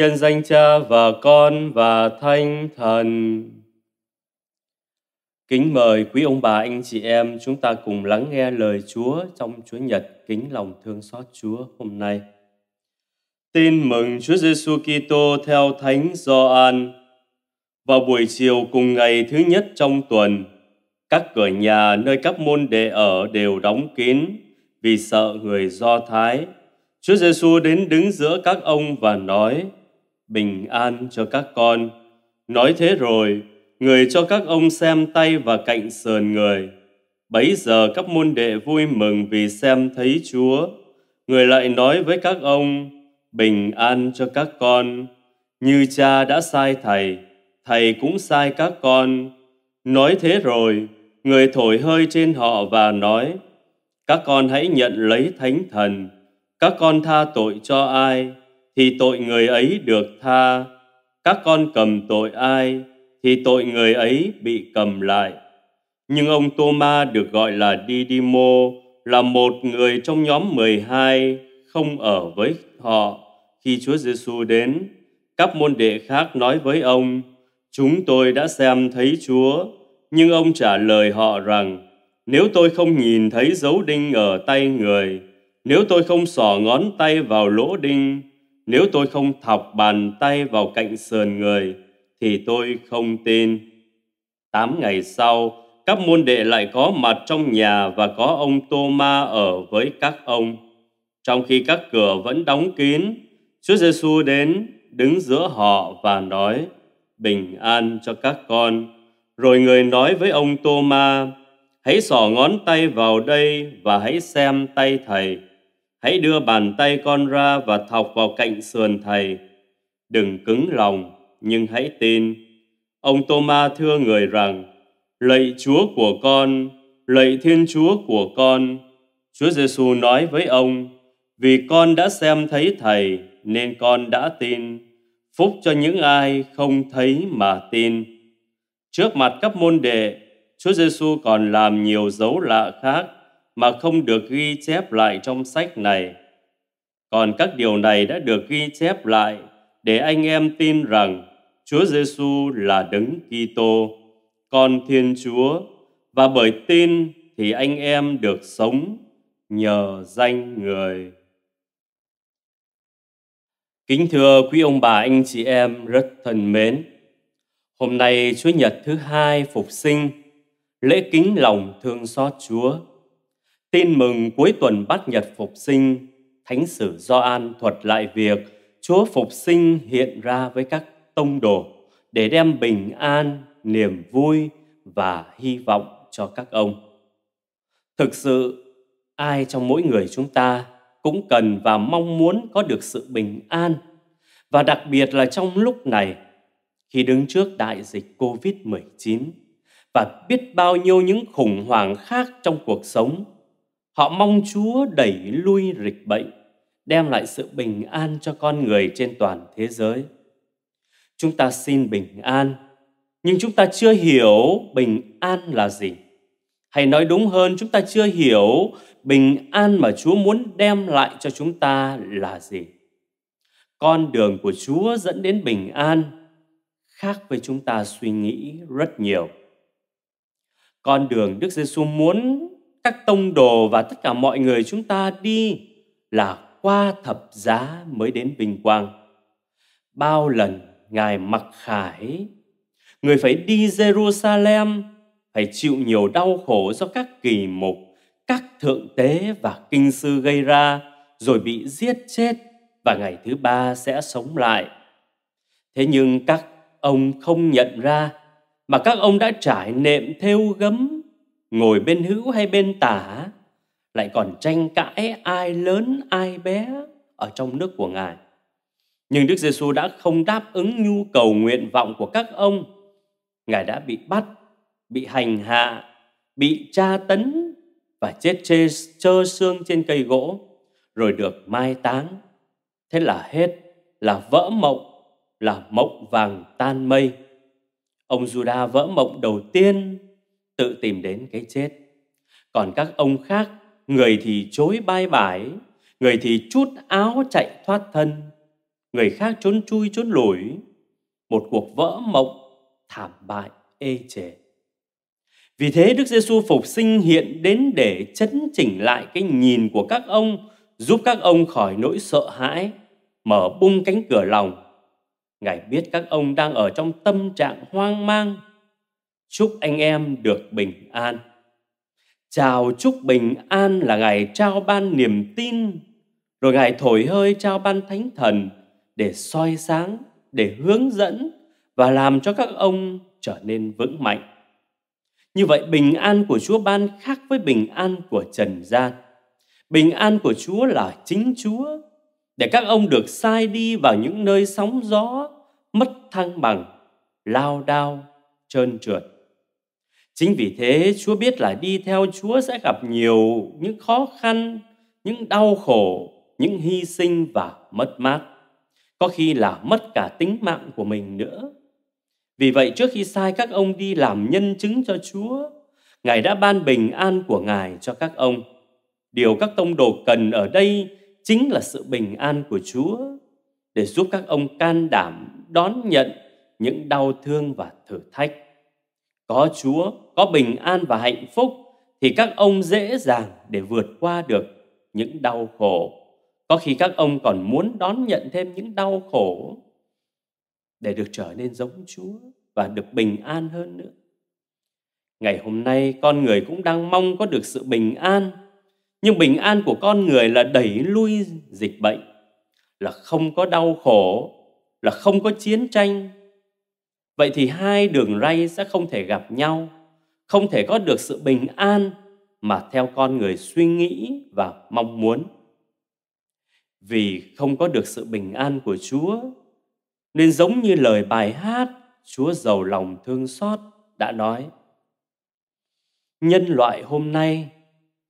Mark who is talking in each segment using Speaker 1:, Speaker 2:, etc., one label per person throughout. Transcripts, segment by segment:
Speaker 1: nhân danh Cha và Con và thanh Thần. Kính mời quý ông bà, anh chị em chúng ta cùng lắng nghe lời Chúa trong Chúa Nhật kính lòng thương xót Chúa hôm nay. Tin mừng Chúa Giêsu Kitô theo Thánh Gioan. Vào buổi chiều cùng ngày thứ nhất trong tuần, các cửa nhà nơi các môn đệ ở đều đóng kín vì sợ người Do Thái Chúa Giêsu đến đứng giữa các ông và nói: bình an cho các con. Nói thế rồi, người cho các ông xem tay và cạnh sườn người. Bấy giờ các môn đệ vui mừng vì xem thấy Chúa. Người lại nói với các ông, bình an cho các con. Như cha đã sai thầy, thầy cũng sai các con. Nói thế rồi, người thổi hơi trên họ và nói, các con hãy nhận lấy thánh thần, các con tha tội cho ai thì tội người ấy được tha. Các con cầm tội ai thì tội người ấy bị cầm lại. Nhưng ông Tô-ma được gọi là Didimo là một người trong nhóm 12 không ở với họ khi Chúa Giêsu đến. Các môn đệ khác nói với ông, chúng tôi đã xem thấy Chúa, nhưng ông trả lời họ rằng, nếu tôi không nhìn thấy dấu đinh ở tay người, nếu tôi không xỏ ngón tay vào lỗ đinh, nếu tôi không thọc bàn tay vào cạnh sườn người, thì tôi không tin. Tám ngày sau, các môn đệ lại có mặt trong nhà và có ông Tô Ma ở với các ông. Trong khi các cửa vẫn đóng kín, Chúa Giêsu đến, đứng giữa họ và nói, bình an cho các con. Rồi người nói với ông Tô Ma, hãy xỏ ngón tay vào đây và hãy xem tay thầy Hãy đưa bàn tay con ra và thọc vào cạnh sườn thầy. Đừng cứng lòng, nhưng hãy tin. Ông Tô-ma thưa người rằng, Lạy Chúa của con, lạy Thiên Chúa của con. Chúa Giêsu nói với ông, Vì con đã xem thấy Thầy, nên con đã tin. Phúc cho những ai không thấy mà tin. Trước mặt các môn đệ, Chúa Giêsu còn làm nhiều dấu lạ khác mà không được ghi chép lại trong sách này. Còn các điều này đã được ghi chép lại để anh em tin rằng Chúa Giêsu là Đấng Kitô, con Thiên Chúa và bởi tin thì anh em được sống nhờ danh người. Kính thưa quý ông bà anh chị em rất thân mến. Hôm nay Chúa Nhật thứ hai phục sinh, lễ kính lòng thương xót Chúa Tin mừng cuối tuần bát nhật phục sinh, Thánh sử do an thuật lại việc Chúa phục sinh hiện ra với các tông đồ để đem bình an, niềm vui và hy vọng cho các ông. Thực sự, ai trong mỗi người chúng ta cũng cần và mong muốn có được sự bình an và đặc biệt là trong lúc này khi đứng trước đại dịch COVID-19 và biết bao nhiêu những khủng hoảng khác trong cuộc sống Họ mong Chúa đẩy lui rịch bệnh, đem lại sự bình an cho con người trên toàn thế giới. Chúng ta xin bình an, nhưng chúng ta chưa hiểu bình an là gì. Hay nói đúng hơn, chúng ta chưa hiểu bình an mà Chúa muốn đem lại cho chúng ta là gì. Con đường của Chúa dẫn đến bình an khác với chúng ta suy nghĩ rất nhiều. Con đường Đức Giêsu muốn các tông đồ và tất cả mọi người chúng ta đi là qua thập giá mới đến vinh quang. Bao lần Ngài mặc khải, người phải đi Jerusalem, phải chịu nhiều đau khổ do các kỳ mục, các thượng tế và kinh sư gây ra, rồi bị giết chết và ngày thứ ba sẽ sống lại. Thế nhưng các ông không nhận ra, mà các ông đã trải nệm theo gấm ngồi bên hữu hay bên tả lại còn tranh cãi ai lớn ai bé ở trong nước của ngài nhưng đức giêsu đã không đáp ứng nhu cầu nguyện vọng của các ông ngài đã bị bắt bị hành hạ bị tra tấn và chết chê, trơ xương trên cây gỗ rồi được mai táng thế là hết là vỡ mộng là mộng vàng tan mây ông juda vỡ mộng đầu tiên tự tìm đến cái chết. Còn các ông khác, người thì chối bay bải, người thì chút áo chạy thoát thân, người khác trốn chui trốn lủi. Một cuộc vỡ mộng thảm bại ê chề. Vì thế Đức giê Giêsu phục sinh hiện đến để chấn chỉnh lại cái nhìn của các ông, giúp các ông khỏi nỗi sợ hãi, mở bung cánh cửa lòng. Ngài biết các ông đang ở trong tâm trạng hoang mang, chúc anh em được bình an. Chào chúc bình an là ngày trao ban niềm tin, rồi ngày thổi hơi trao ban thánh thần để soi sáng, để hướng dẫn và làm cho các ông trở nên vững mạnh. Như vậy bình an của Chúa ban khác với bình an của trần gian. Bình an của Chúa là chính Chúa để các ông được sai đi vào những nơi sóng gió, mất thăng bằng, lao đao, trơn trượt. Chính vì thế Chúa biết là đi theo Chúa sẽ gặp nhiều những khó khăn, những đau khổ, những hy sinh và mất mát. Có khi là mất cả tính mạng của mình nữa. Vì vậy trước khi sai các ông đi làm nhân chứng cho Chúa, Ngài đã ban bình an của Ngài cho các ông. Điều các tông đồ cần ở đây chính là sự bình an của Chúa để giúp các ông can đảm đón nhận những đau thương và thử thách có Chúa, có bình an và hạnh phúc thì các ông dễ dàng để vượt qua được những đau khổ. Có khi các ông còn muốn đón nhận thêm những đau khổ để được trở nên giống Chúa và được bình an hơn nữa. Ngày hôm nay con người cũng đang mong có được sự bình an, nhưng bình an của con người là đẩy lui dịch bệnh, là không có đau khổ, là không có chiến tranh, vậy thì hai đường ray sẽ không thể gặp nhau không thể có được sự bình an mà theo con người suy nghĩ và mong muốn vì không có được sự bình an của chúa nên giống như lời bài hát chúa giàu lòng thương xót đã nói nhân loại hôm nay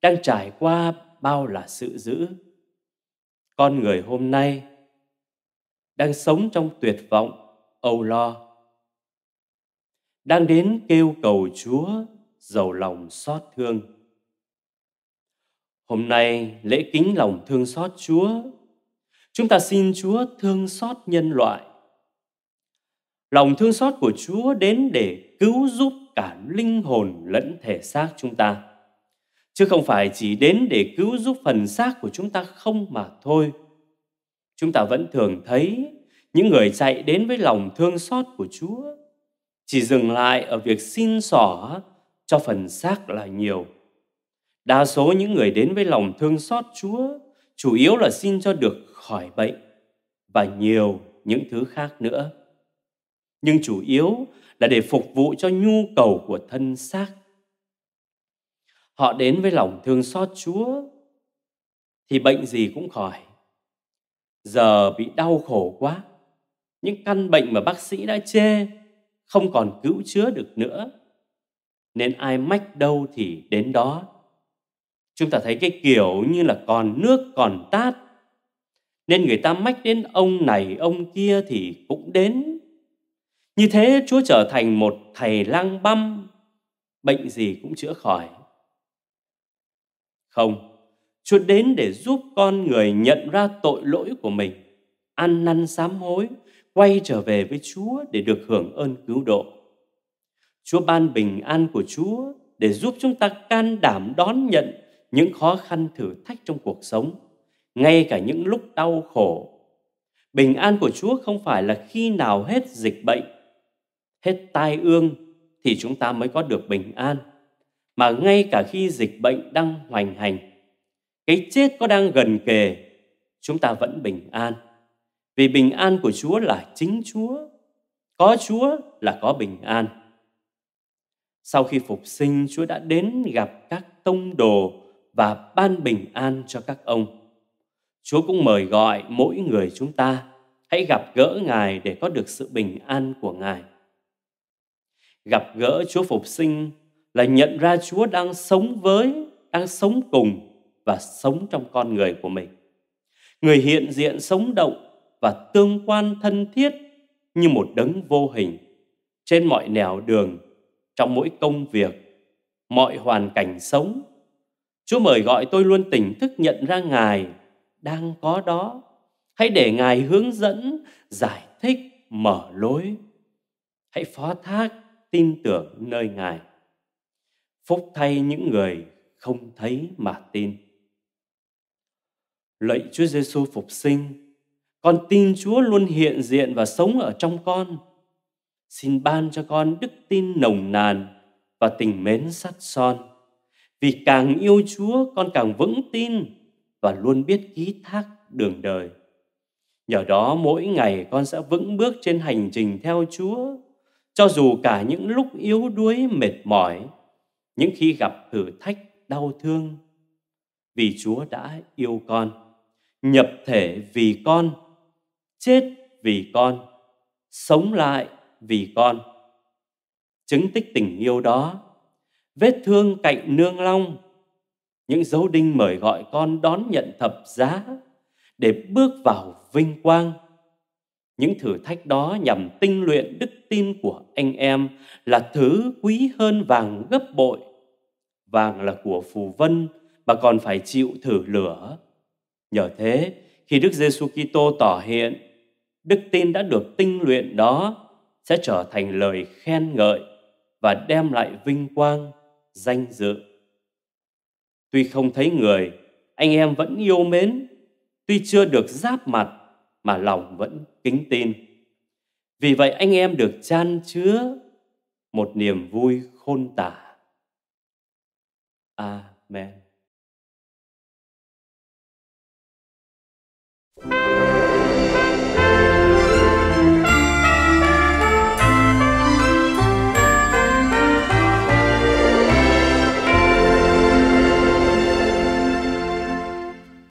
Speaker 1: đang trải qua bao là sự dữ con người hôm nay đang sống trong tuyệt vọng âu lo đang đến kêu cầu Chúa giàu lòng xót thương. Hôm nay lễ kính lòng thương xót Chúa, chúng ta xin Chúa thương xót nhân loại. Lòng thương xót của Chúa đến để cứu giúp cả linh hồn lẫn thể xác chúng ta, chứ không phải chỉ đến để cứu giúp phần xác của chúng ta không mà thôi. Chúng ta vẫn thường thấy những người chạy đến với lòng thương xót của Chúa chỉ dừng lại ở việc xin xỏ cho phần xác là nhiều. Đa số những người đến với lòng thương xót Chúa chủ yếu là xin cho được khỏi bệnh và nhiều những thứ khác nữa. Nhưng chủ yếu là để phục vụ cho nhu cầu của thân xác. Họ đến với lòng thương xót Chúa thì bệnh gì cũng khỏi. Giờ bị đau khổ quá, những căn bệnh mà bác sĩ đã chê không còn cứu chữa được nữa nên ai mách đâu thì đến đó chúng ta thấy cái kiểu như là còn nước còn tát nên người ta mách đến ông này ông kia thì cũng đến như thế chúa trở thành một thầy lang băm bệnh gì cũng chữa khỏi không chúa đến để giúp con người nhận ra tội lỗi của mình ăn năn sám hối quay trở về với Chúa để được hưởng ơn cứu độ. Chúa ban bình an của Chúa để giúp chúng ta can đảm đón nhận những khó khăn thử thách trong cuộc sống, ngay cả những lúc đau khổ. Bình an của Chúa không phải là khi nào hết dịch bệnh, hết tai ương thì chúng ta mới có được bình an, mà ngay cả khi dịch bệnh đang hoành hành, cái chết có đang gần kề, chúng ta vẫn bình an. Vì bình an của Chúa là chính Chúa. Có Chúa là có bình an. Sau khi phục sinh, Chúa đã đến gặp các tông đồ và ban bình an cho các ông. Chúa cũng mời gọi mỗi người chúng ta hãy gặp gỡ Ngài để có được sự bình an của Ngài. Gặp gỡ Chúa phục sinh là nhận ra Chúa đang sống với, đang sống cùng và sống trong con người của mình. Người hiện diện sống động và tương quan thân thiết như một đấng vô hình trên mọi nẻo đường trong mỗi công việc mọi hoàn cảnh sống chúa mời gọi tôi luôn tỉnh thức nhận ra ngài đang có đó hãy để ngài hướng dẫn giải thích mở lối hãy phó thác tin tưởng nơi ngài phúc thay những người không thấy mà tin lạy chúa giêsu phục sinh con tin Chúa luôn hiện diện và sống ở trong con. Xin ban cho con đức tin nồng nàn và tình mến sắt son. Vì càng yêu Chúa, con càng vững tin và luôn biết ký thác đường đời. Nhờ đó mỗi ngày con sẽ vững bước trên hành trình theo Chúa, cho dù cả những lúc yếu đuối mệt mỏi, những khi gặp thử thách đau thương. Vì Chúa đã yêu con, nhập thể vì con chết vì con sống lại vì con chứng tích tình yêu đó vết thương cạnh nương long những dấu đinh mời gọi con đón nhận thập giá để bước vào vinh quang những thử thách đó nhằm tinh luyện đức tin của anh em là thứ quý hơn vàng gấp bội vàng là của phù vân mà còn phải chịu thử lửa nhờ thế khi đức giêsu kitô tỏ hiện đức tin đã được tinh luyện đó sẽ trở thành lời khen ngợi và đem lại vinh quang, danh dự. Tuy không thấy người, anh em vẫn yêu mến, tuy chưa được giáp mặt mà lòng vẫn kính tin. Vì vậy anh em được chan chứa một niềm vui khôn tả. Amen.